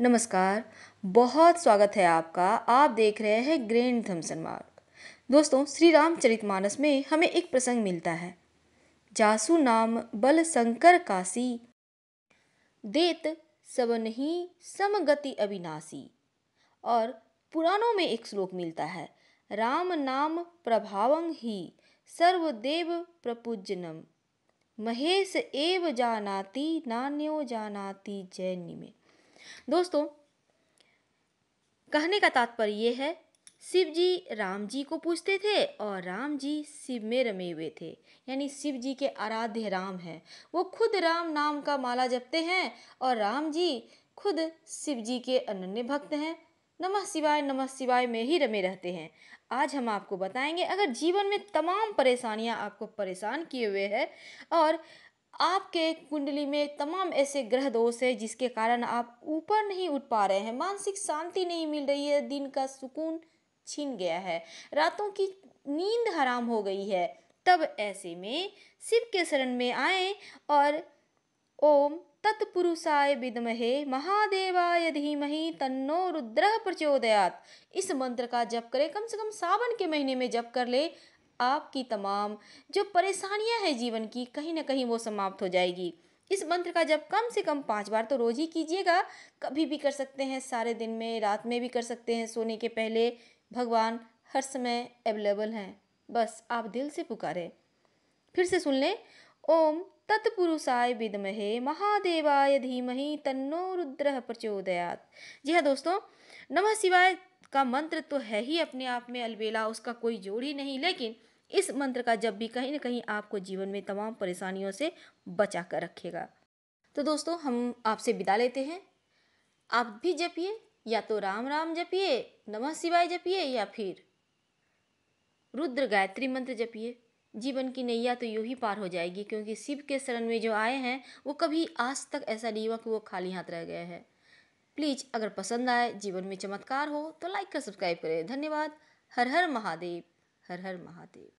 नमस्कार बहुत स्वागत है आपका आप देख रहे हैं ग्रैंड थम्सन मार्ग दोस्तों श्री रामचरित मानस में हमें एक प्रसंग मिलता है जासु नाम बल शंकर काशी देत नहीं समगति अविनाशी और पुराणों में एक श्लोक मिलता है राम नाम प्रभावं ही सर्वदेव प्रपूजनम महेश एव जानाति नान्यो जानाति जैनिमे दोस्तों कहने का तात्पर्य यह है शिव जी राम जी को पूछते थे और राम जी शिव में रमे हुए थे यानी शिव जी के आराध्य राम हैं वो खुद राम नाम का माला जपते हैं और राम जी खुद शिव जी के अनन्य भक्त हैं नमः शिवाय नमः शिवाय में ही रमे रहते हैं आज हम आपको बताएंगे अगर जीवन में तमाम परेशानियां आपको परेशान किए हुए हैं और आपके कुंडली में तमाम ऐसे ग्रह दोष है जिसके कारण आप ऊपर नहीं उठ पा रहे हैं मानसिक शांति नहीं मिल रही है दिन का सुकून छीन गया है रातों की नींद हराम हो गई है तब ऐसे में शिव के शरण में आए और ओम तत्पुरुषाय विदमहे महादेवाय धीमहि तन्नो रुद्र प्रचोदयात इस मंत्र का जप करें कम से कम सावन के महीने में जप कर ले आपकी तमाम जो परेशानियां हैं जीवन की कहीं ना कहीं वो समाप्त हो जाएगी इस मंत्र का जब कम से कम पाँच बार तो रोज़ ही कीजिएगा कभी भी कर सकते हैं सारे दिन में रात में भी कर सकते हैं सोने के पहले भगवान हर समय अवेलेबल हैं बस आप दिल से पुकारें फिर से सुन लें ओम तत्पुरुषाय विदमहे महादेवाय धीमहि तन्नो रुद्र प्रचोदयात जी हाँ दोस्तों नमः शिवाय का मंत्र तो है ही अपने आप में अलबेला उसका कोई जोड़ ही नहीं लेकिन इस मंत्र का जब भी कहीं ना कहीं आपको जीवन में तमाम परेशानियों से बचा कर रखेगा तो दोस्तों हम आपसे विदा लेते हैं आप भी जपिए या तो राम राम जपिए नमः शिवाय जपिए या फिर रुद्र गायत्री मंत्र जपिए जीवन की नैया तो यूँ ही पार हो जाएगी क्योंकि शिव के शरण में जो आए हैं वो कभी आज तक ऐसा नहीं हुआ कि वो खाली हाथ रह गए हैं प्लीज़ अगर पसंद आए जीवन में चमत्कार हो तो लाइक कर सब्सक्राइब करें धन्यवाद हर हर महादेव हर हर महादेव